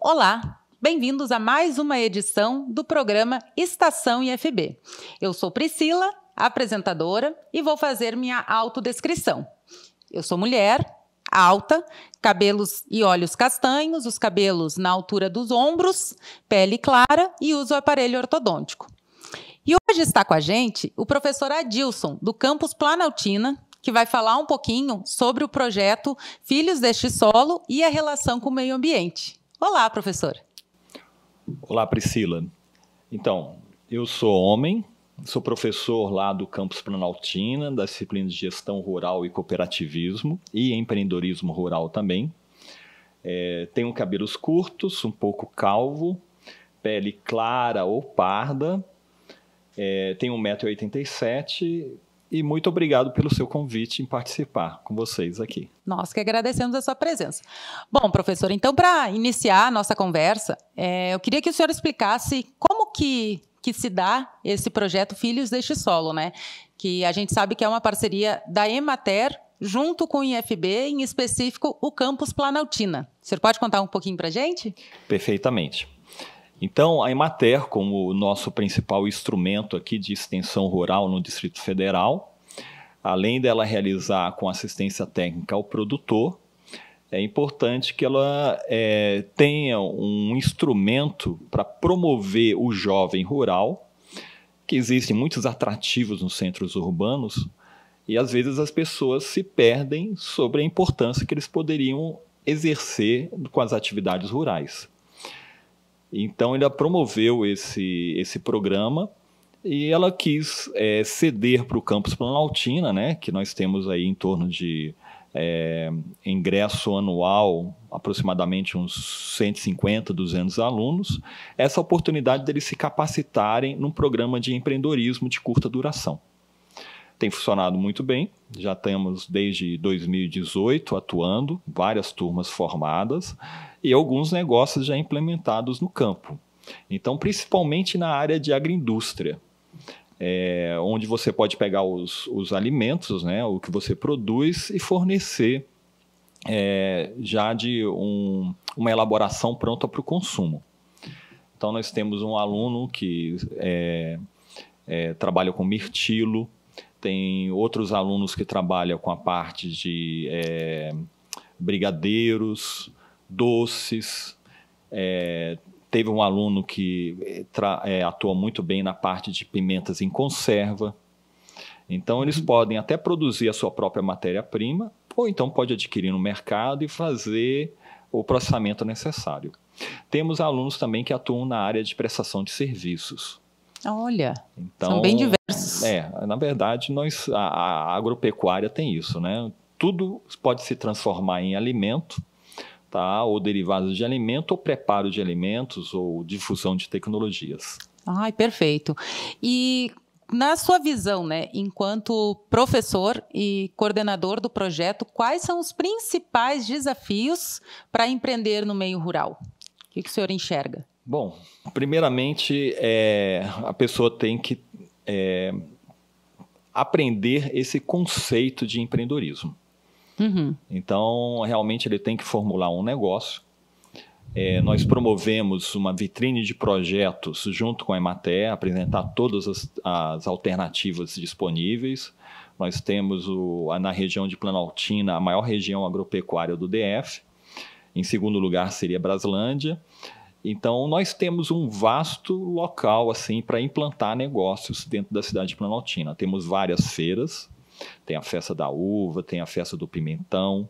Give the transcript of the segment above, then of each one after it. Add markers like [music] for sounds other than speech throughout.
Olá, bem-vindos a mais uma edição do programa Estação IFB. Eu sou Priscila, apresentadora, e vou fazer minha autodescrição. Eu sou mulher, alta, cabelos e olhos castanhos, os cabelos na altura dos ombros, pele clara e uso aparelho ortodôntico. E hoje está com a gente o professor Adilson, do campus Planaltina, que vai falar um pouquinho sobre o projeto Filhos deste Solo e a relação com o meio ambiente. Olá, professor. Olá, Priscila. Então, eu sou homem, sou professor lá do campus Planaltina, da disciplina de Gestão Rural e Cooperativismo e Empreendedorismo Rural também. É, tenho cabelos curtos, um pouco calvo, pele clara ou parda, é, tem 1,87m e muito obrigado pelo seu convite em participar com vocês aqui. Nós que agradecemos a sua presença. Bom, professor, então para iniciar a nossa conversa, é, eu queria que o senhor explicasse como que, que se dá esse projeto Filhos deste Solo, né? Que a gente sabe que é uma parceria da Emater junto com o IFB, em específico o Campus Planaltina. O senhor pode contar um pouquinho para a gente? Perfeitamente. Então, a Emater, como o nosso principal instrumento aqui de extensão rural no Distrito Federal, além dela realizar com assistência técnica ao produtor, é importante que ela é, tenha um instrumento para promover o jovem rural, que existem muitos atrativos nos centros urbanos, e às vezes as pessoas se perdem sobre a importância que eles poderiam exercer com as atividades rurais. Então ela promoveu esse, esse programa e ela quis é, ceder para o campus Planaltina, né, que nós temos aí em torno de é, ingresso anual, aproximadamente uns 150, 200 alunos, essa oportunidade deles se capacitarem num programa de empreendedorismo de curta duração. Tem funcionado muito bem, já temos desde 2018 atuando, várias turmas formadas e alguns negócios já implementados no campo. Então, principalmente na área de agroindústria, é, onde você pode pegar os, os alimentos, né, o que você produz, e fornecer é, já de um, uma elaboração pronta para o consumo. Então, nós temos um aluno que é, é, trabalha com mirtilo, tem outros alunos que trabalham com a parte de é, brigadeiros, doces. É, teve um aluno que é, eh, eh, atua muito bem na parte de pimentas em conserva. Então, eles uhum. podem até produzir a sua própria matéria-prima, ou então pode adquirir no mercado e fazer o processamento necessário. Temos alunos também que atuam na área de prestação de serviços. Olha, então, são bem então, diversos. É, na verdade, nós, a, a agropecuária tem isso, né? Tudo pode se transformar em alimento, tá? ou derivados de alimento, ou preparo de alimentos, ou difusão de tecnologias. Ai, perfeito. E na sua visão, né, enquanto professor e coordenador do projeto, quais são os principais desafios para empreender no meio rural? O que, que o senhor enxerga? Bom, primeiramente, é, a pessoa tem que é, aprender esse conceito de empreendedorismo. Uhum. Então, realmente, ele tem que formular um negócio. É, uhum. nós promovemos uma vitrine de projetos junto com a Emater, apresentar todas as, as alternativas disponíveis. Nós temos o, na região de Planaltina a maior região agropecuária do DF. Em segundo lugar seria Braslândia. Então nós temos um vasto local assim para implantar negócios dentro da cidade de Planaltina. Temos várias feiras tem a festa da uva, tem a festa do pimentão.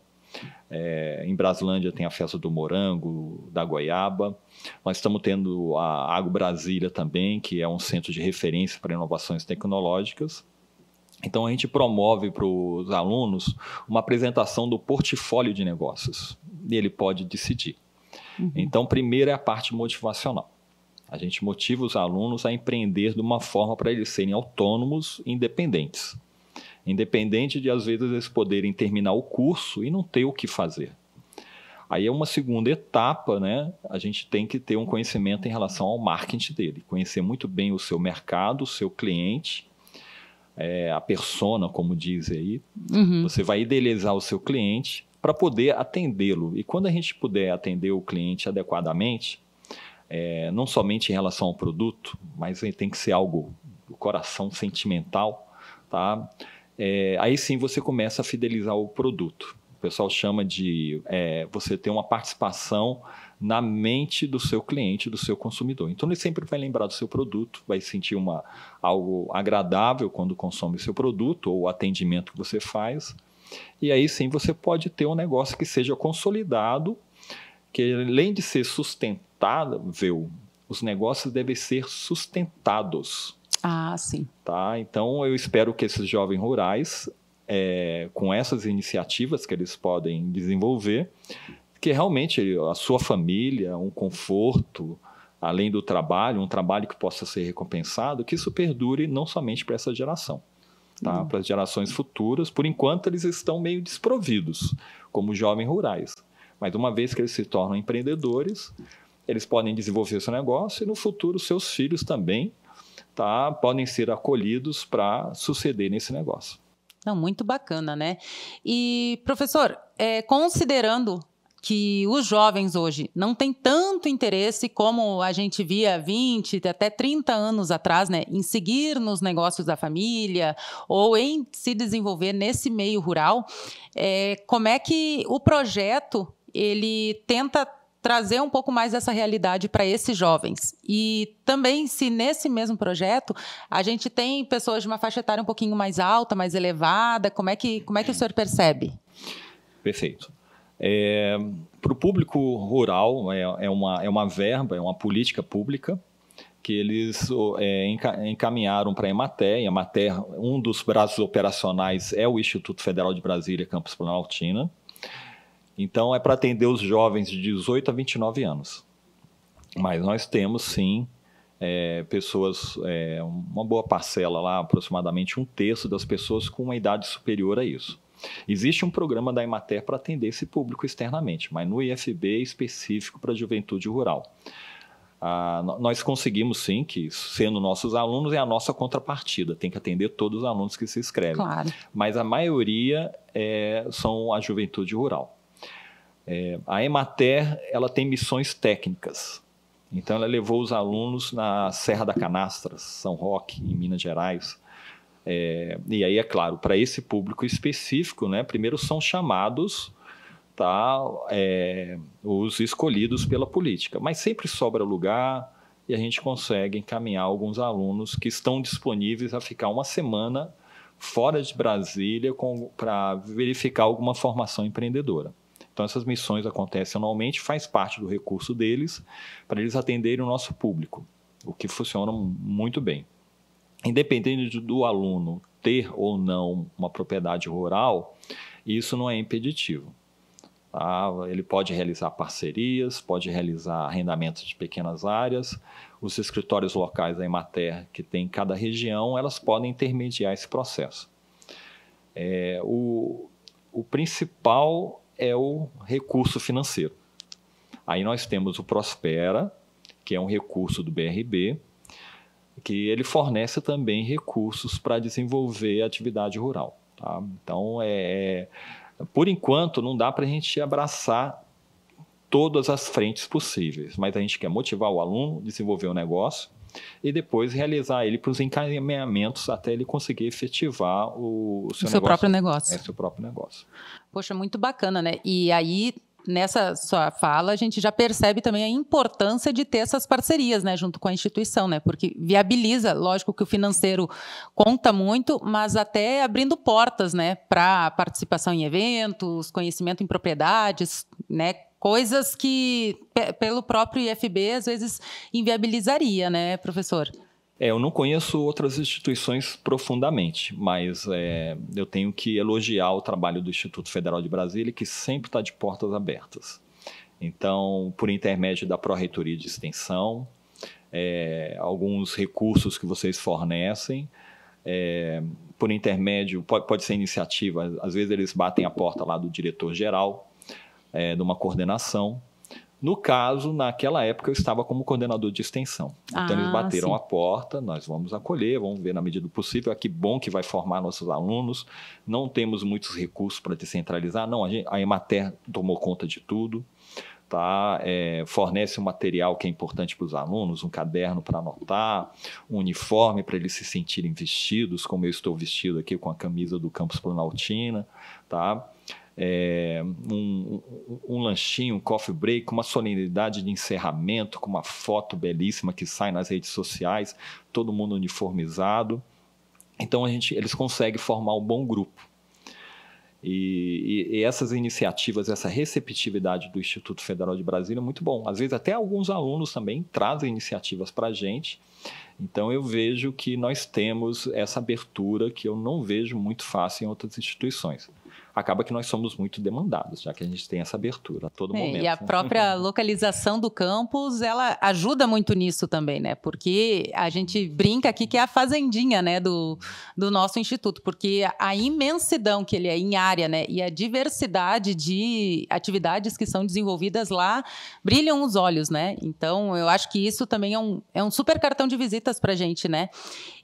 É, em Braslândia tem a festa do morango, da goiaba. Nós estamos tendo a Agro Brasília também, que é um centro de referência para inovações tecnológicas. Então, a gente promove para os alunos uma apresentação do portfólio de negócios. E ele pode decidir. Uhum. Então, primeiro é a parte motivacional. A gente motiva os alunos a empreender de uma forma para eles serem autônomos e independentes. Independente de, às vezes, eles poderem terminar o curso e não ter o que fazer. Aí é uma segunda etapa, né? A gente tem que ter um conhecimento em relação ao marketing dele, conhecer muito bem o seu mercado, o seu cliente, é, a persona, como diz aí. Uhum. Você vai idealizar o seu cliente para poder atendê-lo. E quando a gente puder atender o cliente adequadamente, é, não somente em relação ao produto, mas tem que ser algo do coração sentimental, tá? é, aí sim você começa a fidelizar o produto. O pessoal chama de é, você ter uma participação na mente do seu cliente, do seu consumidor. Então ele sempre vai lembrar do seu produto, vai sentir uma, algo agradável quando consome o seu produto ou o atendimento que você faz. E aí sim você pode ter um negócio que seja consolidado, que além de ser sustentável, os negócios devem ser sustentados. Ah, sim. Tá? Então, eu espero que esses jovens rurais, é, com essas iniciativas que eles podem desenvolver, que realmente a sua família, um conforto, além do trabalho, um trabalho que possa ser recompensado, que isso perdure não somente para essa geração. Tá? Uhum. Para as gerações futuras, por enquanto eles estão meio desprovidos, como jovens rurais. Mas uma vez que eles se tornam empreendedores, eles podem desenvolver seu negócio e no futuro seus filhos também tá, podem ser acolhidos para suceder nesse negócio. Não, muito bacana, né? E, professor, é, considerando que os jovens hoje não têm tanto interesse como a gente via 20 até 30 anos atrás, né, em seguir nos negócios da família ou em se desenvolver nesse meio rural. É, como é que o projeto ele tenta trazer um pouco mais dessa realidade para esses jovens. E também, se nesse mesmo projeto a gente tem pessoas de uma faixa etária um pouquinho mais alta, mais elevada, como é que, como é que o senhor percebe? Perfeito. É, para o público rural, é, é, uma, é uma verba, é uma política pública que eles é, encaminharam para a Emater. E a Emater, um dos braços operacionais é o Instituto Federal de Brasília, Campus Planaltina. Então, é para atender os jovens de 18 a 29 anos. Mas nós temos, sim, é, pessoas, é, uma boa parcela lá, aproximadamente um terço das pessoas com uma idade superior a isso. Existe um programa da Emater para atender esse público externamente, mas no IFB específico para a juventude rural. Ah, nós conseguimos sim que, sendo nossos alunos, é a nossa contrapartida, tem que atender todos os alunos que se inscrevem. Claro. Mas a maioria é, são a juventude rural. É, a Emater ela tem missões técnicas. Então ela levou os alunos na Serra da Canastra, São Roque, em Minas Gerais. É, e aí é claro, para esse público específico, né, primeiro são chamados tá, é, os escolhidos pela política, mas sempre sobra lugar e a gente consegue encaminhar alguns alunos que estão disponíveis a ficar uma semana fora de Brasília para verificar alguma formação empreendedora. Então, essas missões acontecem anualmente, faz parte do recurso deles para eles atenderem o nosso público, o que funciona muito bem. Independente do aluno ter ou não uma propriedade rural, isso não é impeditivo. Tá? Ele pode realizar parcerias, pode realizar arrendamentos de pequenas áreas. Os escritórios locais da Emater, que tem em cada região, elas podem intermediar esse processo. É, o, o principal é o recurso financeiro. Aí nós temos o Prospera, que é um recurso do BRB, que ele fornece também recursos para desenvolver a atividade rural. Tá? Então, é, é por enquanto, não dá para a gente abraçar todas as frentes possíveis, mas a gente quer motivar o aluno, desenvolver o negócio e depois realizar ele para os encaminhamentos até ele conseguir efetivar o, o seu, o seu negócio. próprio negócio. É, seu próprio negócio. Poxa, muito bacana, né? E aí, nessa sua fala, a gente já percebe também a importância de ter essas parcerias, né, junto com a instituição, né, porque viabiliza, lógico que o financeiro conta muito, mas até abrindo portas, né, para participação em eventos, conhecimento em propriedades, né, coisas que pelo próprio IFB às vezes inviabilizaria, né, professor? É, eu não conheço outras instituições profundamente, mas é, eu tenho que elogiar o trabalho do Instituto Federal de Brasília, que sempre está de portas abertas. Então, por intermédio da Pró-Reitoria de Extensão, é, alguns recursos que vocês fornecem, é, por intermédio, pode, pode, ser iniciativa, às vezes eles batem a porta lá do diretor-geral, é, de uma coordenação, no caso, naquela época eu estava como coordenador de extensão. Então ah, eles bateram sim. a porta, nós vamos acolher, vamos ver na medida do possível. Ah, que bom que vai formar nossos alunos. Não temos muitos recursos para descentralizar. Não, a, gente, a Emater tomou conta de tudo. Tá, é, fornece um material que é importante para os alunos, um caderno para anotar, um uniforme para eles se sentirem vestidos, como eu estou vestido aqui com a camisa do Campus Planaltina, tá? é, um, um, lanchinho, um coffee break, uma solenidade de encerramento, com uma foto belíssima que sai nas redes sociais, todo mundo uniformizado. Então a gente, eles conseguem formar um bom grupo. E, e, e, essas iniciativas, essa receptividade do Instituto Federal de Brasília é muito bom. Às vezes, até alguns alunos também trazem iniciativas para a gente. Então, eu vejo que nós temos essa abertura que eu não vejo muito fácil em outras instituições acaba que nós somos muito demandados, já que a gente tem essa abertura a todo é, momento. E a própria [laughs] localização do campus, ela ajuda muito nisso também, né? Porque a gente brinca aqui que é a fazendinha, né, do, do nosso instituto, porque a imensidão que ele é em área, né, e a diversidade de atividades que são desenvolvidas lá brilham os olhos, né? Então, eu acho que isso também é um, é um super cartão de visitas para a gente, né?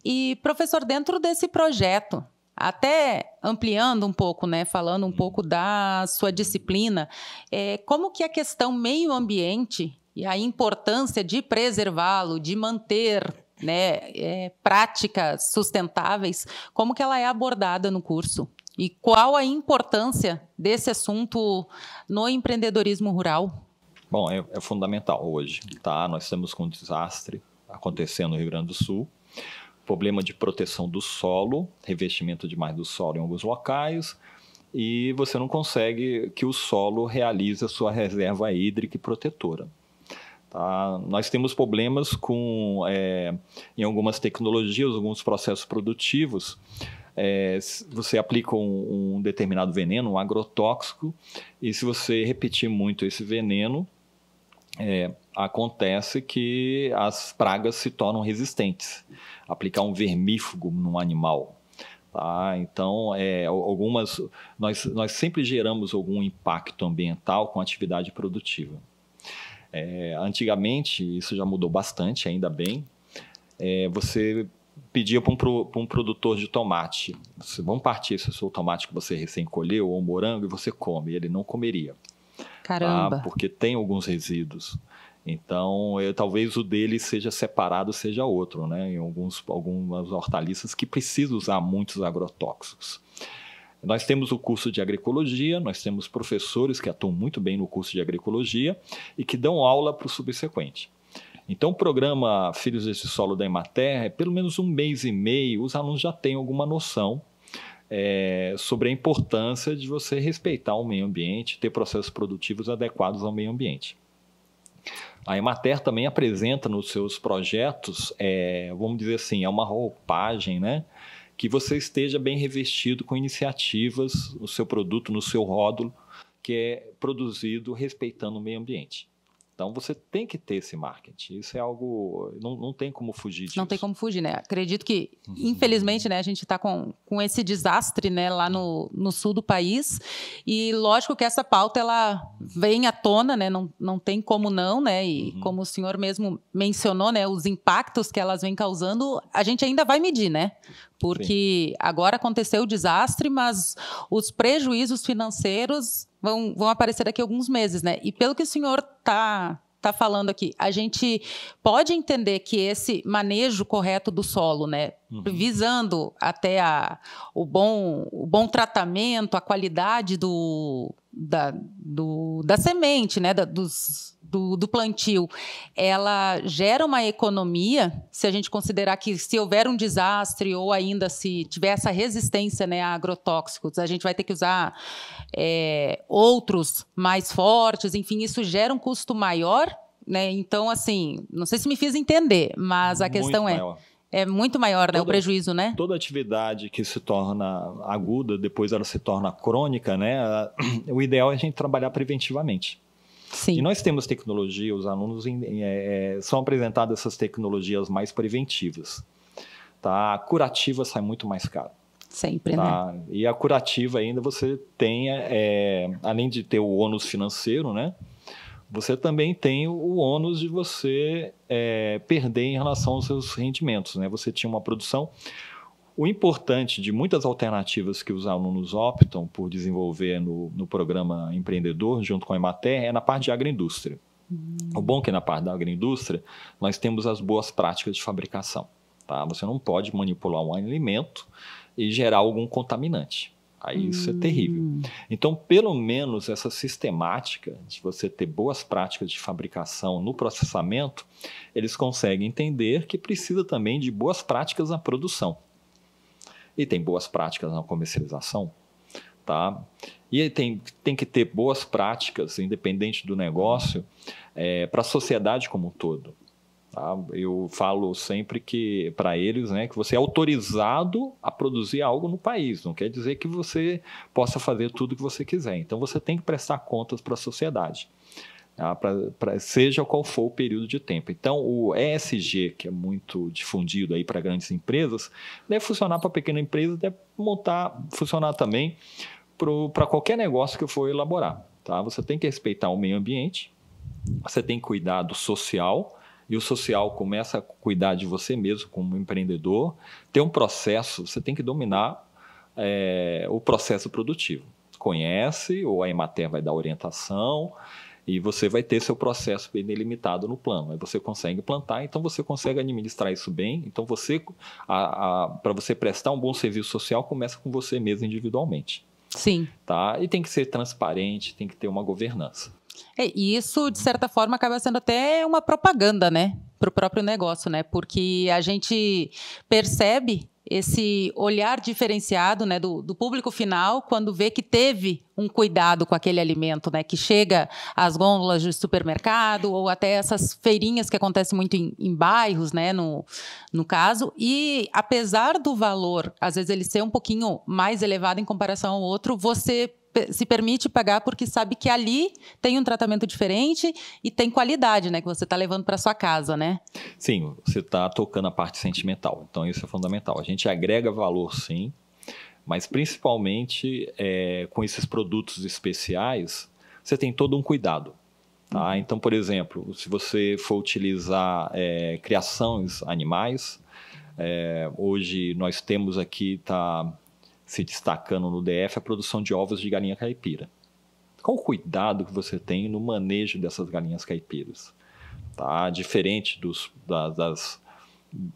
E, professor, dentro desse projeto, até ampliando um pouco, né, falando um uhum. pouco da sua disciplina, é, como que a questão meio ambiente e a importância de preservá-lo, de manter né, é, práticas sustentáveis, como que ela é abordada no curso? E qual a importância desse assunto no empreendedorismo rural? Bom, é, é fundamental hoje, tá? Nós estamos com um desastre acontecendo no Rio Grande do Sul problema de proteção do solo, revestimento demais do solo em alguns locais, e você não consegue que o solo realize a sua reserva hídrica e protetora. Tá? Nós temos problemas com, é, em algumas tecnologias, alguns processos produtivos. É, você aplica um, um determinado veneno, um agrotóxico, e se você repetir muito esse veneno, é, acontece que as pragas se tornam resistentes. Aplicar um vermífugo num animal. Tá? Então, é, algumas nós, nós sempre geramos algum impacto ambiental com atividade produtiva. É, antigamente, isso já mudou bastante, ainda bem. É, você pedia para um, pro, um, produtor de tomate: vamos partir esse seu tomate que você recém colheu ou morango e você come. Ele não comeria. Ah, Caramba. Tá? Porque tem alguns resíduos. Então, eu, talvez o dele seja separado, seja outro, né? Em alguns, algumas hortaliças que precisam usar muitos agrotóxicos. Nós temos o curso de agricologia, nós temos professores que atuam muito bem no curso de agricologia e que dão aula para o subsequente. Então, o programa Filhos desse Solo da Emater, é pelo menos um mês e meio, os alunos já têm alguma noção é, sobre a importância de você respeitar o meio ambiente, ter processos produtivos adequados ao meio ambiente. A Emater também apresenta nos seus projetos, é, vamos dizer assim, é uma roupagem, né? Que você esteja bem revestido com iniciativas, o seu produto no seu rótulo, que é produzido respeitando o meio ambiente. Então você tem que ter esse marketing. Isso é algo. Não, não tem como fugir disso. Não tem como fugir, né? Acredito que, uhum. infelizmente, né, a gente está com, com esse desastre né, lá no, no sul do país. E lógico que essa pauta ela vem à tona, né? Não, não tem como não, né? E uhum. como o senhor mesmo mencionou, né? Os impactos que elas vêm causando, a gente ainda vai medir, né? Porque Sim. agora aconteceu o desastre, mas os prejuízos financeiros vão, vão aparecer daqui a alguns meses, né? E pelo que o senhor está tá falando aqui, a gente pode entender que esse manejo correto do solo, né? Uhum. Visando até a, o, bom, o bom tratamento, a qualidade do, da, do, da semente, né? Da, dos do, do, plantio, ela gera uma economia, se a gente considerar que se houver um desastre ou ainda se tiver essa resistência né, a agrotóxicos, a gente vai ter que usar é, outros mais fortes, enfim, isso gera um custo maior. Né? Então, assim, não sei se me fiz entender, mas a Muito questão é, maior. é. É muito maior, toda, né? O prejuízo, né? Toda atividade que se torna aguda, depois ela se torna crônica, né? [clears throat] O ideal é a gente trabalhar preventivamente. Sim. E nós temos tecnologia, os alunos em, é, é, são apresentados essas tecnologias mais preventivas. Tá? A curativa sai muito mais caro. Sempre, né? tá? né? E a curativa ainda você tem, é, é, além de ter o ônus financeiro, né? Você também tem o ônus de você é, perder em relação aos seus rendimentos, né? Você tinha uma produção, o importante de muitas alternativas que os alunos optam por desenvolver no, no programa empreendedor, junto com a Emater, é na parte de agroindústria. Hum. O bom é que na parte da agroindústria nós temos as boas práticas de fabricação. Tá? Você não pode manipular um alimento e gerar algum contaminante. Aí isso é terrível. Hum. Então, pelo menos essa sistemática de você ter boas práticas de fabricação no processamento, eles conseguem entender que precisa também de boas práticas na produção e tem boas práticas na comercialização, tá? E tem, tem que ter boas práticas, independente do negócio, é, para a sociedade como um todo. Tá? Eu falo sempre que para eles, né, que você é autorizado a produzir algo no país. Não quer dizer que você possa fazer tudo o que você quiser. Então você tem que prestar contas para a sociedade. Tá? Pra, pra, seja qual for o período de tempo. Então, o ESG, que é muito difundido aí para grandes empresas, deve funcionar para pequena empresa, deve montar, funcionar também para qualquer negócio que for elaborar. Tá? Você tem que respeitar o meio ambiente, você tem que cuidar do social, e o social começa a cuidar de você mesmo como empreendedor. Tem um processo, você tem que dominar é, o processo produtivo. Conhece, ou a Emater vai dar orientação, e você vai ter seu processo bem delimitado no plano. Aí você consegue plantar, então você consegue administrar isso bem. Então você, para você prestar um bom serviço social, começa com você mesmo individualmente. Sim. Tá? E tem que ser transparente, tem que ter uma governança. É, e isso, de certa forma, acaba sendo até uma propaganda, né? Para o próprio negócio, né? Porque a gente percebe esse olhar diferenciado né, do, do, público final quando vê que teve um cuidado com aquele alimento, né, que chega às gôndolas de supermercado ou até essas feirinhas que acontecem muito em, em bairros, né, no, no caso. E apesar do valor, às vezes ele ser um pouquinho mais elevado em comparação ao outro, você se permite pagar porque sabe que ali tem um tratamento diferente e tem qualidade, né? Que você está levando para sua casa, né? Sim, você está tocando a parte sentimental. Então isso é fundamental. A gente agrega valor, sim, mas principalmente é, com esses produtos especiais, você tem todo um cuidado. Tá? Uhum. Então, por exemplo, se você for utilizar é, criações animais, é, hoje nós temos aqui, tá, se destacando no DF, a produção de ovos de galinha caipira. Qual o cuidado que você tem no manejo dessas galinhas caipiras? Tá? Diferente dos, das, das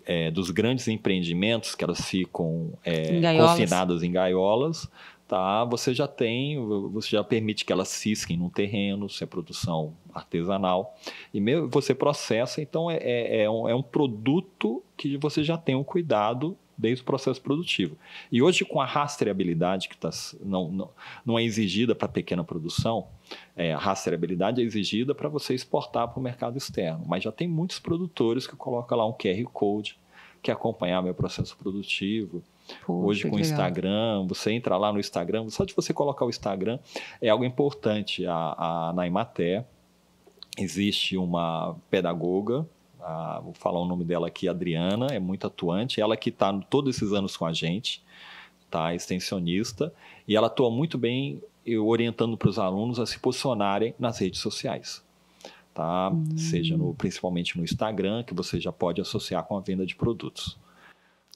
é, dos grandes empreendimentos que elas ficam é, em confinadas em gaiolas, tá? Você já tem, você já permite que elas cisquem no terreno, se é produção artesanal e mesmo você processa, então é, é, é um, é um produto que você já tem um cuidado desde o processo produtivo. E hoje, com a rastreabilidade que tá, não, não, não é exigida para pequena produção, é, a rastreabilidade é exigida para você exportar para o mercado externo. Mas já tem muitos produtores que colocam lá um QR Code que acompanhar meu processo produtivo. Puxa, Hoje com o Instagram, legal. você entra lá no Instagram, só de você colocar o Instagram é algo importante. A, a existe uma pedagoga a, vou falar o nome dela aqui, Adriana, é muito atuante, ela que está todos esses anos com a gente, tá? extensionista, e ela atua muito bem eu orientando para os alunos a se posicionarem nas redes sociais. Tá? Hum. Seja no, principalmente no Instagram, que você já pode associar com a venda de produtos.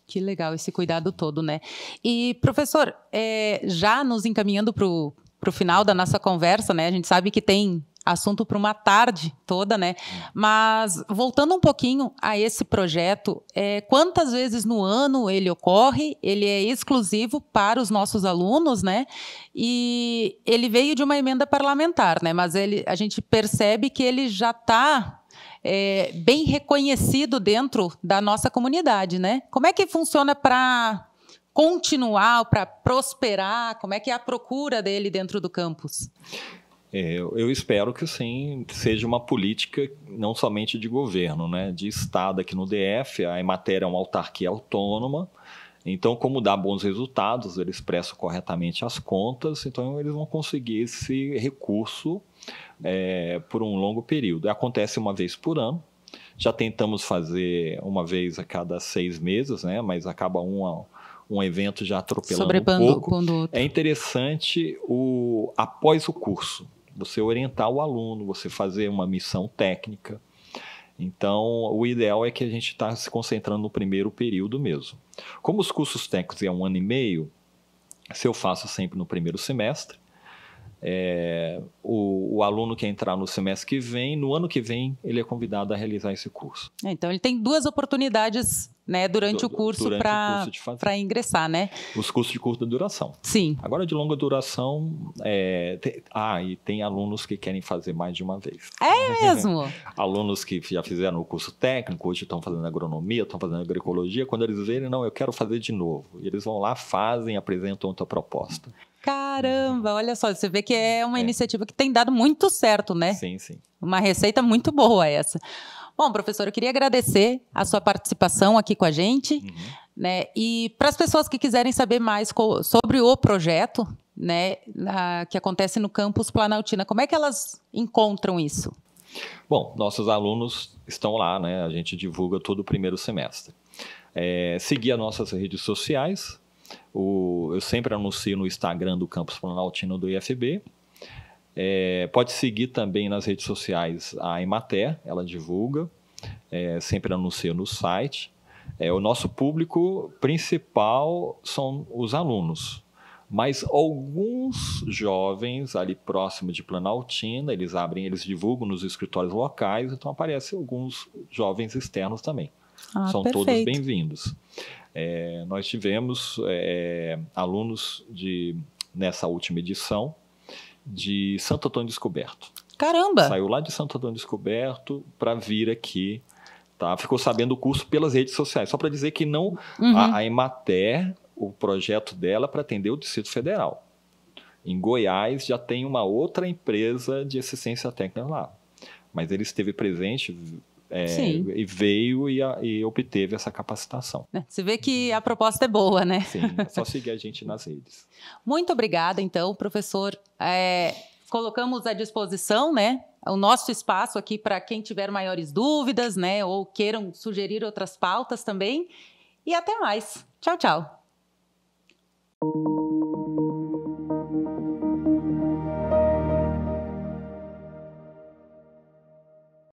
Que legal esse cuidado todo, né? E, professor, é, já nos encaminhando para o final da nossa conversa, né? A gente sabe que tem assunto para uma tarde toda, né? Mas voltando um pouquinho a esse projeto, é, quantas vezes no ano ele ocorre? Ele é exclusivo para os nossos alunos, né? E ele veio de uma emenda parlamentar, né? Mas ele, a gente percebe que ele já está é, bem reconhecido dentro da nossa comunidade, né? Como é que funciona para continuar, para prosperar? Como é que é a procura dele dentro do campus? É, eu espero que sim seja uma política não somente de governo, né, de Estado aqui no DF. A Emater é uma autarquia autônoma, então, como dá bons resultados, eles prestam corretamente as contas, então eles vão conseguir esse recurso é, por um longo período. Acontece uma vez por ano. Já tentamos fazer uma vez a cada seis meses, né? mas acaba um, um evento já atropelando um pouco. É interessante o após o curso você orientar o aluno, você fazer uma missão técnica. Então, o ideal é que a gente está se concentrando no primeiro período mesmo. Como os cursos técnicos é um ano e meio, se eu faço sempre no primeiro semestre, é, o, o, aluno que entrar no semestre que vem, no ano que vem, ele é convidado a realizar esse curso. É, então, ele tem duas oportunidades né, durante du o curso para ingressar, né? Os cursos de curta duração. Sim. Agora, de longa duração, é, tem, ah, e tem alunos que querem fazer mais de uma vez. É mesmo? [laughs] alunos que já fizeram o curso técnico, hoje estão fazendo agronomia, estão fazendo agroecologia, quando eles verem, não, eu quero fazer de novo. E eles vão lá, fazem, apresentam outra proposta. Caramba, olha só, você vê que é uma é. iniciativa que tem dado muito certo, né? Sim, sim. Uma receita muito boa essa. Bom, professor, eu queria agradecer a sua participação aqui com a gente. Uhum. Né? E para as pessoas que quiserem saber mais sobre o projeto né, que acontece no campus Planaltina, como é que elas encontram isso? Bom, nossos alunos estão lá, né? a gente divulga todo o primeiro semestre. É, seguir as nossas redes sociais, o, eu sempre anuncio no Instagram do Campus Planaltino do IFB. É, pode seguir também nas redes sociais a Emater, ela divulga, é, sempre anuncio no site. É, o nosso público principal são os alunos, mas alguns jovens ali próximo de Planaltina, eles abrem, eles divulgam nos escritórios locais, então aparecem alguns jovens externos também. Ah, São perfeito. todos bem-vindos. É, nós tivemos é, alunos de nessa última edição de Santo Antônio Descoberto. Caramba! Saiu lá de Santo Antônio Descoberto para vir aqui. Tá? Ficou sabendo o curso pelas redes sociais. Só para dizer que não uhum. a, a Emater, o projeto dela para atender o Distrito Federal. Em Goiás já tem uma outra empresa de assistência técnica lá. Mas ele esteve presente, é, E veio e, a, e, obteve essa capacitação. É, você vê que a proposta é boa, né? Sim, é só [laughs] seguir a gente nas redes. Muito obrigada, então, professor. É, colocamos à disposição, né? o nosso espaço aqui para quem tiver maiores dúvidas, né, ou queiram sugerir outras pautas também. E até mais. Tchau, tchau.